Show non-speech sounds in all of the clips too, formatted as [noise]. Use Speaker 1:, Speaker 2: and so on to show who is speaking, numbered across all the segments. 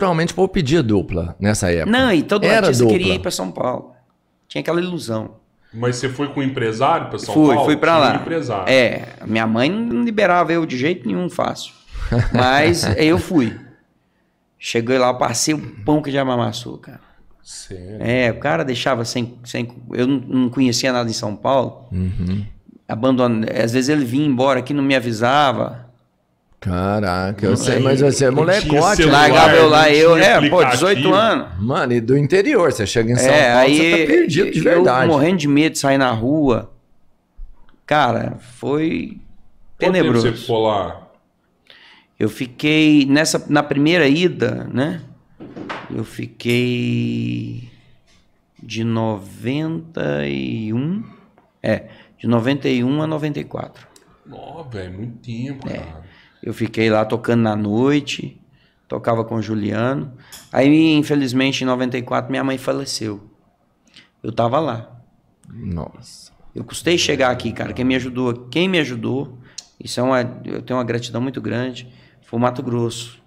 Speaker 1: para o povo pedia dupla nessa época. Não, e todo Era artista dupla. queria ir para São Paulo. Tinha aquela ilusão. Mas você foi com o empresário para São fui, Paulo? Fui, fui para lá. Empresário. É, minha mãe não liberava eu de jeito nenhum fácil. Mas [laughs] eu fui. Cheguei lá, passei o pão que já mamassou, cara. Sério? É, o cara deixava sem. sem eu não conhecia nada em São Paulo. Uhum. Às vezes ele vinha embora aqui, não me avisava. Caraca, eu sei, mas você é molecote. Largava eu lá, eu, é, pô, 18 anos. Mano, e do interior, você chega em é, São é, Paulo, aí, você tá perdido de verdade. Eu morrendo de medo de sair na rua. Cara, foi tenebroso. Quanto tempo você ficou lá? Eu fiquei, nessa, na primeira ida, né? Eu fiquei de 91, é, de 91 a 94. Nossa, velho, muito tempo, é. cara. Eu fiquei lá tocando na noite, tocava com o Juliano. Aí, infelizmente, em 94, minha mãe faleceu. Eu tava lá. Nossa. Eu custei chegar aqui, cara. Quem me ajudou, quem me ajudou, isso é uma, eu tenho uma gratidão muito grande, foi o Mato Grosso.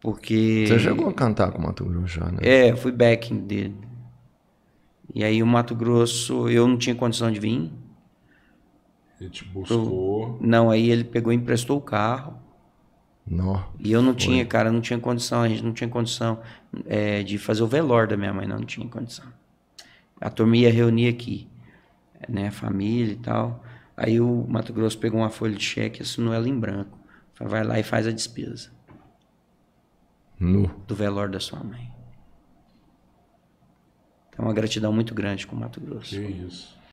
Speaker 1: Porque. Você chegou a cantar com o Mato Grosso já, né? É, fui backing dele. E aí o Mato Grosso, eu não tinha condição de vir. Ele te buscou. Não, aí ele pegou e emprestou o carro. Não. E eu não foi. tinha, cara, não tinha condição, a gente não tinha condição é, de fazer o velório da minha mãe, não, não tinha condição. A turma ia reunir aqui, né, a família e tal. Aí o Mato Grosso pegou uma folha de cheque e assinou ela em branco. Falei, vai lá e faz a despesa. No. Do velório da sua mãe. Então, uma gratidão muito grande com o Mato Grosso. Que isso.